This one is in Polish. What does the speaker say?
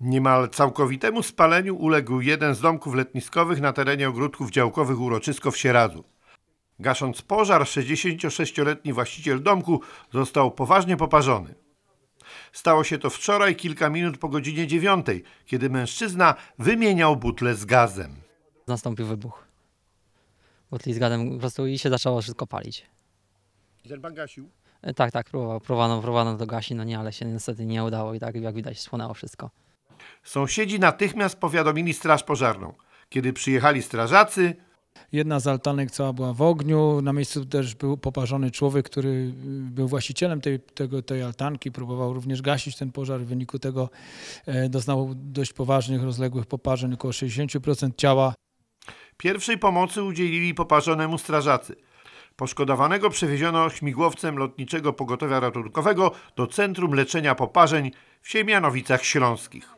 Niemal całkowitemu spaleniu uległ jeden z domków letniskowych na terenie ogródków działkowych Uroczysko w Sieradzu. Gasząc pożar, 66-letni właściciel domku został poważnie poparzony. Stało się to wczoraj kilka minut po godzinie dziewiątej, kiedy mężczyzna wymieniał butle z gazem. Nastąpił wybuch. Butli z gazem po prostu i się zaczęło wszystko palić. I ten pan gasił? E, tak, tak, próbował, próbowano, próbowano to gasić, no nie, ale się niestety nie udało i tak jak widać spłonęło wszystko. Sąsiedzi natychmiast powiadomili straż pożarną. Kiedy przyjechali strażacy, Jedna z altanek cała była w ogniu, na miejscu też był poparzony człowiek, który był właścicielem tej, tego, tej altanki, próbował również gasić ten pożar, w wyniku tego e, doznał dość poważnych, rozległych poparzeń, około 60% ciała. Pierwszej pomocy udzielili poparzonemu strażacy. Poszkodowanego przewieziono śmigłowcem lotniczego pogotowia ratunkowego do Centrum Leczenia Poparzeń w Siemianowicach Śląskich.